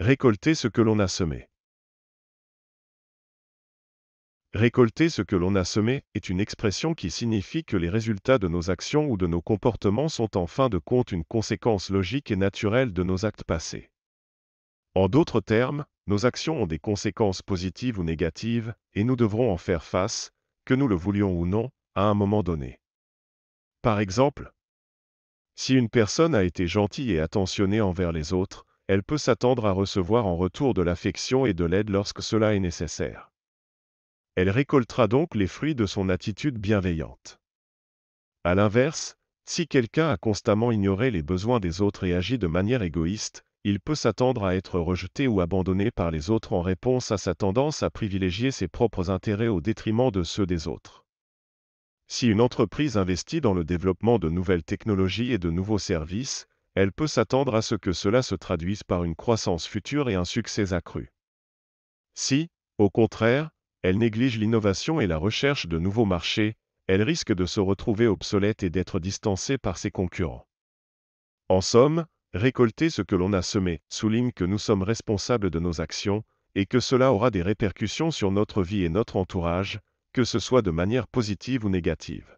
Récolter ce que l'on a semé. Récolter ce que l'on a semé est une expression qui signifie que les résultats de nos actions ou de nos comportements sont en fin de compte une conséquence logique et naturelle de nos actes passés. En d'autres termes, nos actions ont des conséquences positives ou négatives, et nous devrons en faire face, que nous le voulions ou non, à un moment donné. Par exemple, si une personne a été gentille et attentionnée envers les autres, elle peut s'attendre à recevoir en retour de l'affection et de l'aide lorsque cela est nécessaire. Elle récoltera donc les fruits de son attitude bienveillante. A l'inverse, si quelqu'un a constamment ignoré les besoins des autres et agit de manière égoïste, il peut s'attendre à être rejeté ou abandonné par les autres en réponse à sa tendance à privilégier ses propres intérêts au détriment de ceux des autres. Si une entreprise investit dans le développement de nouvelles technologies et de nouveaux services, elle peut s'attendre à ce que cela se traduise par une croissance future et un succès accru. Si, au contraire, elle néglige l'innovation et la recherche de nouveaux marchés, elle risque de se retrouver obsolète et d'être distancée par ses concurrents. En somme, récolter ce que l'on a semé souligne que nous sommes responsables de nos actions et que cela aura des répercussions sur notre vie et notre entourage, que ce soit de manière positive ou négative.